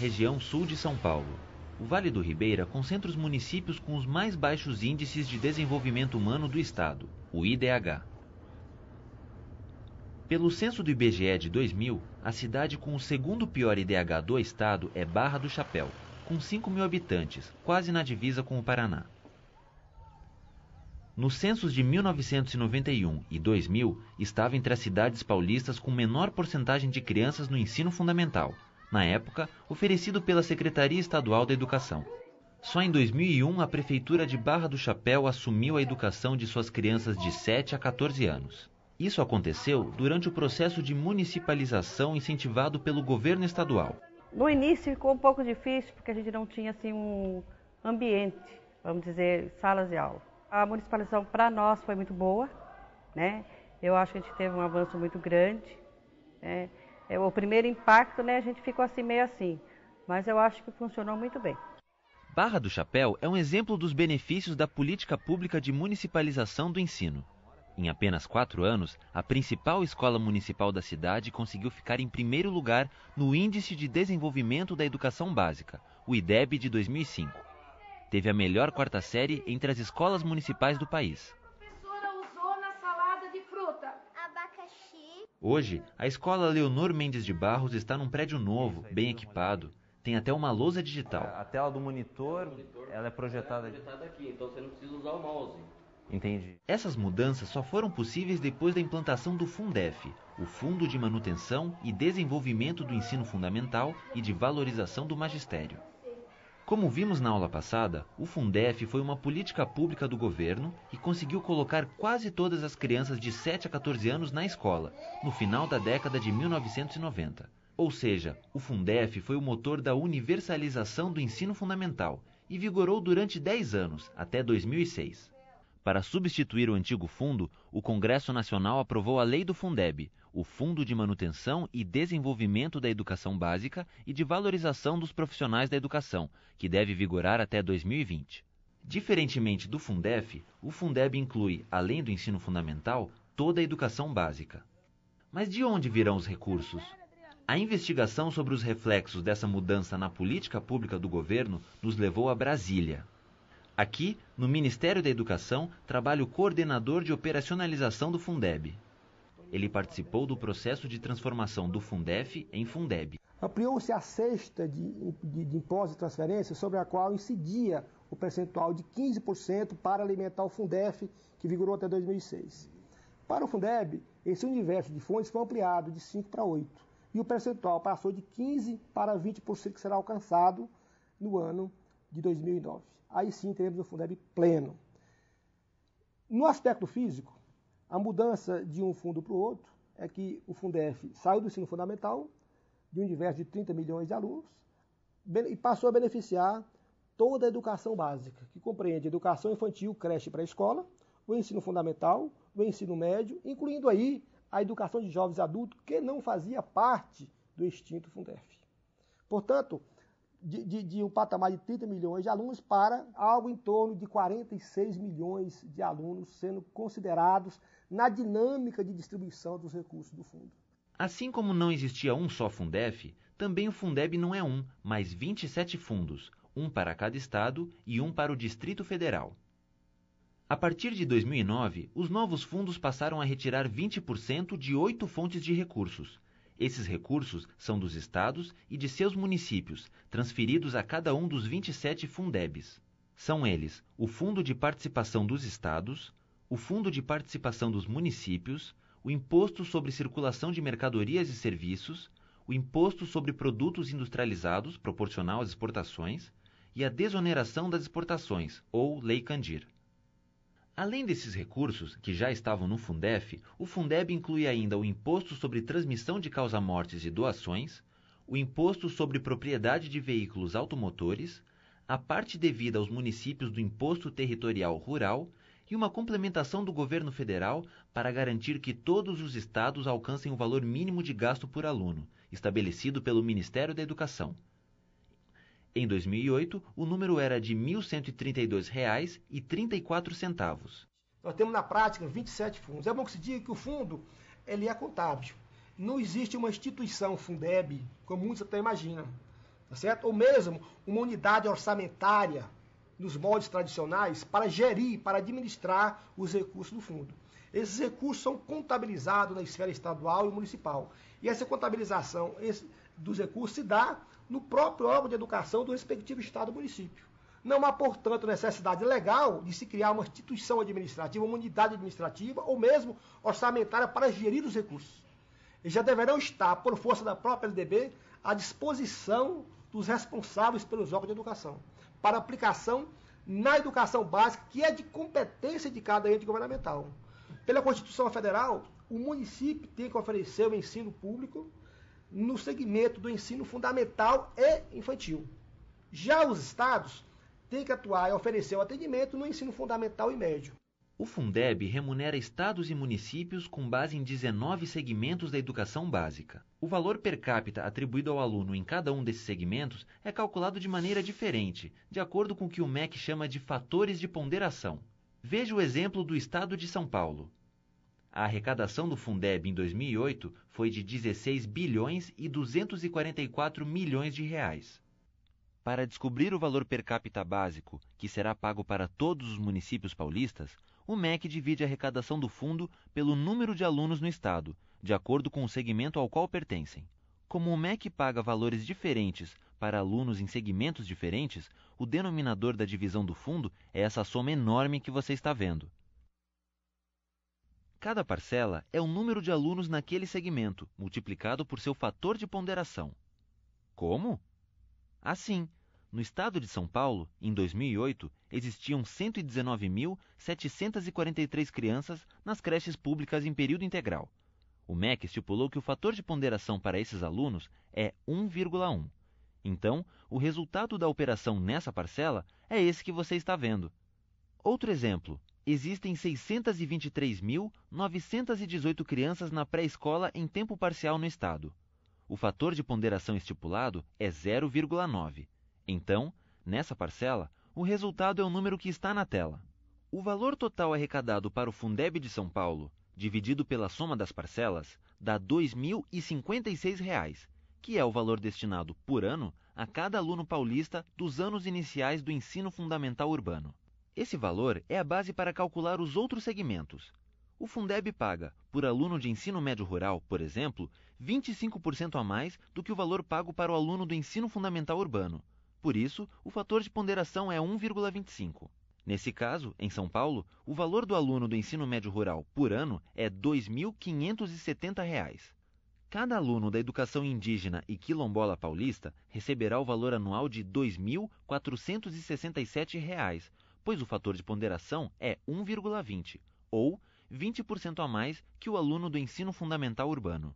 região sul de São Paulo. O Vale do Ribeira concentra os municípios com os mais baixos índices de desenvolvimento humano do estado, o IDH. Pelo censo do IBGE de 2000, a cidade com o segundo pior IDH do estado é Barra do Chapéu, com 5 mil habitantes, quase na divisa com o Paraná. Nos censos de 1991 e 2000, estava entre as cidades paulistas com menor porcentagem de crianças no ensino fundamental, na época oferecido pela Secretaria Estadual da Educação. Só em 2001 a Prefeitura de Barra do Chapéu assumiu a educação de suas crianças de 7 a 14 anos. Isso aconteceu durante o processo de municipalização incentivado pelo governo estadual. No início ficou um pouco difícil porque a gente não tinha assim um ambiente, vamos dizer, salas de aula. A municipalização para nós foi muito boa, né? Eu acho que a gente teve um avanço muito grande, né? é, o primeiro impacto, né, a gente ficou assim meio assim. Mas eu acho que funcionou muito bem. Barra do Chapéu é um exemplo dos benefícios da política pública de municipalização do ensino. Em apenas quatro anos, a principal escola municipal da cidade conseguiu ficar em primeiro lugar no Índice de Desenvolvimento da Educação Básica, o IDEB de 2005. Teve a melhor quarta série entre as escolas municipais do país. Hoje, a escola Leonor Mendes de Barros está num prédio novo, bem equipado. Tem até uma lousa digital. A, tela do monitor, ela é projetada, é projetada aqui, então você não precisa usar o mouse. Entendi. Essas mudanças só foram possíveis depois da implantação do Fundef, o Fundo de Manutenção e Desenvolvimento do Ensino Fundamental e de Valorização do Magistério. Como vimos na aula passada, o Fundef foi uma política pública do governo e conseguiu colocar quase todas as crianças de 7 a 14 anos na escola, no final da década de 1990. Ou seja, o Fundef foi o motor da universalização do ensino fundamental e vigorou durante 10 anos, até 2006. Para substituir o antigo fundo, o Congresso Nacional aprovou a Lei do Fundeb, o Fundo de Manutenção e Desenvolvimento da Educação Básica e de Valorização dos Profissionais da Educação, que deve vigorar até 2020. Diferentemente do Fundef, o Fundeb inclui, além do ensino fundamental, toda a educação básica. Mas de onde virão os recursos? A investigação sobre os reflexos dessa mudança na política pública do governo nos levou a Brasília. Aqui, no Ministério da Educação, trabalha o coordenador de operacionalização do Fundeb. Ele participou do processo de transformação do Fundef em Fundeb. Ampliou-se a cesta de, de, de impostos e transferências sobre a qual incidia o percentual de 15% para alimentar o Fundef, que vigorou até 2006. Para o Fundeb, esse universo de fontes foi ampliado de 5 para 8, e o percentual passou de 15% para 20%, que será alcançado no ano de 2009. Aí sim teremos o Fundeb pleno. No aspecto físico, a mudança de um fundo para o outro é que o Fundef saiu do ensino fundamental, de um universo de 30 milhões de alunos, e passou a beneficiar toda a educação básica, que compreende educação infantil, creche para escola, o ensino fundamental, o ensino médio, incluindo aí a educação de jovens adultos que não fazia parte do extinto Fundef. Portanto, de, de, de, um patamar de 30 milhões de alunos para algo em torno de 46 milhões de alunos sendo considerados na dinâmica de distribuição dos recursos do fundo. Assim como não existia um só Fundef, também o Fundeb não é um, mas 27 fundos, um para cada estado e um para o Distrito Federal. A partir de 2009, os novos fundos passaram a retirar 20% de oito fontes de recursos esses recursos são dos estados e de seus municípios, transferidos a cada um dos 27 Fundebs. São eles o Fundo de Participação dos Estados, o Fundo de Participação dos Municípios, o Imposto sobre Circulação de Mercadorias e Serviços, o Imposto sobre Produtos Industrializados proporcional às exportações e a Desoneração das Exportações, ou Lei Candir. Além desses recursos, que já estavam no Fundef, o Fundeb inclui ainda o Imposto sobre Transmissão de Causa-Mortes e Doações, o Imposto sobre Propriedade de Veículos Automotores, a parte devida aos municípios do Imposto Territorial Rural e uma complementação do governo federal para garantir que todos os estados alcancem o valor mínimo de gasto por aluno, estabelecido pelo Ministério da Educação em 2008, o número era de R$ 1.132,34. nós temos na prática 27 fundos é bom que se diga que o fundo ele é contábil não existe uma instituição Fundeb como muitos até imaginam tá certo ou mesmo uma unidade orçamentária nos moldes tradicionais para gerir, para administrar os recursos do fundo. Esses recursos são contabilizados na esfera estadual e municipal. E essa contabilização dos recursos se dá no próprio órgão de educação do respectivo Estado ou município. Não há, portanto, necessidade legal de se criar uma instituição administrativa, uma unidade administrativa ou mesmo orçamentária para gerir os recursos. E já deverão estar, por força da própria LDB, à disposição dos responsáveis pelos órgãos de educação, para aplicação na educação básica, que é de competência de cada ente governamental. Pela Constituição Federal, o município tem que oferecer o ensino público no segmento do ensino fundamental e infantil. Já os estados têm que atuar e oferecer o atendimento no ensino fundamental e médio. O Fundeb remunera estados e municípios com base em 19 segmentos da educação básica. O valor per capita atribuído ao aluno em cada um desses segmentos é calculado de maneira diferente, de acordo com o que o MEC chama de fatores de ponderação. Veja o exemplo do estado de São Paulo. A arrecadação do Fundeb em 2008 foi de 16 bilhões e 244 milhões de reais. Para descobrir o valor per capita básico, que será pago para todos os municípios paulistas, o MEC divide a arrecadação do fundo pelo número de alunos no estado, de acordo com o segmento ao qual pertencem. Como o MEC paga valores diferentes para alunos em segmentos diferentes, o denominador da divisão do fundo é essa soma enorme que você está vendo. Cada parcela é o número de alunos naquele segmento, multiplicado por seu fator de ponderação. Como? Assim, no estado de São Paulo, em 2008, existiam 119.743 crianças nas creches públicas em período integral. O MEC estipulou que o fator de ponderação para esses alunos é 1,1. Então, o resultado da operação nessa parcela é esse que você está vendo. Outro exemplo: existem 623.918 crianças na pré-escola em tempo parcial no estado. O fator de ponderação estipulado é 0,9. Então, nessa parcela, o resultado é o número que está na tela. O valor total arrecadado para o Fundeb de São Paulo, dividido pela soma das parcelas, dá R$ 2.056, que é o valor destinado por ano a cada aluno paulista dos anos iniciais do ensino fundamental urbano. Esse valor é a base para calcular os outros segmentos. O Fundeb paga, por aluno de ensino médio rural, por exemplo, 25% a mais do que o valor pago para o aluno do ensino fundamental urbano. Por isso, o fator de ponderação é 1,25. Nesse caso, em São Paulo, o valor do aluno do ensino médio rural por ano é R$ 2.570. Cada aluno da educação indígena e quilombola paulista receberá o valor anual de R$ 2.467, pois o fator de ponderação é 1,20, ou 20% a mais que o aluno do ensino fundamental urbano.